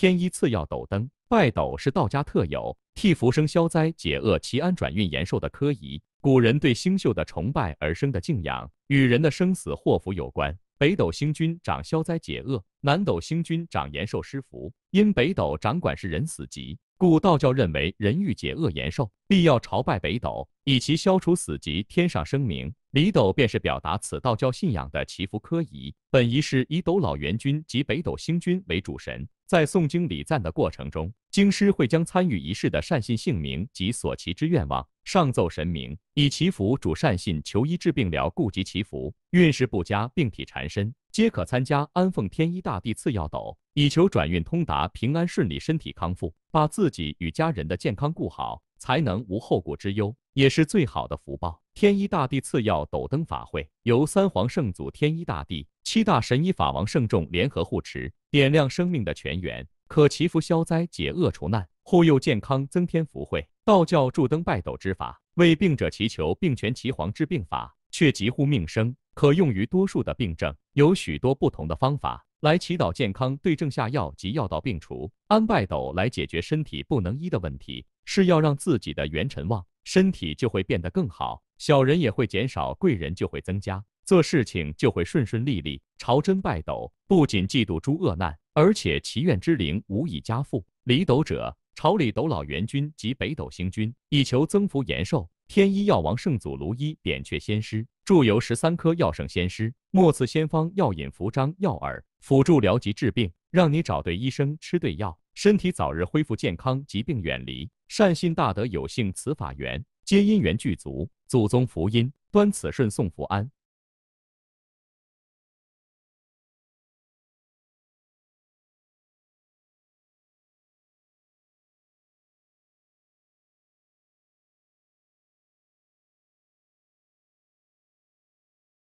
天一赐耀斗灯，拜斗是道家特有，替福生消灾解厄祈安转运延寿的科仪。古人对星宿的崇拜而生的敬仰，与人的生死祸福有关。北斗星君掌消灾解厄，南斗星君掌延寿施福。因北斗掌管是人死疾，故道教认为人欲解厄延寿，必要朝拜北斗，以其消除死疾，天上生明。李斗便是表达此道教信仰的祈福科仪。本仪式以斗老元君及北斗星君为主神，在诵经礼赞的过程中，经师会将参与仪式的善信姓名及所祈之愿望上奏神明，以祈福主善信求医治病疗，顾及祈福运势不佳、病体缠身，皆可参加安奉天医大帝赐药斗，以求转运通达、平安顺利、身体康复，把自己与家人的健康顾好。才能无后顾之忧，也是最好的福报。天一大帝赐药斗灯法会，由三皇圣祖天一大帝、七大神医法王圣众联合护持，点亮生命的泉源，可祈福消灾、解厄除难、护佑健康、增添福慧。道教助灯拜斗之法，为病者祈求病痊、祈皇治病法，却极护命生，可用于多数的病症，有许多不同的方法。来祈祷健康，对症下药及药到病除；安拜斗来解决身体不能医的问题，是要让自己的元辰旺，身体就会变得更好，小人也会减少，贵人就会增加，做事情就会顺顺利利。朝真拜斗，不仅嫉妒诸恶难，而且祈愿之灵无以加复。离斗者，朝里斗老元君及北斗星君，以求增福延寿。天一药王圣祖卢医扁鹊仙师祝由十三颗药圣仙师末次仙方药引符章药饵辅助疗疾治病，让你找对医生吃对药，身体早日恢复健康，疾病远离。善信大德有幸此法缘，皆因缘具足，祖宗福音端此顺送福安。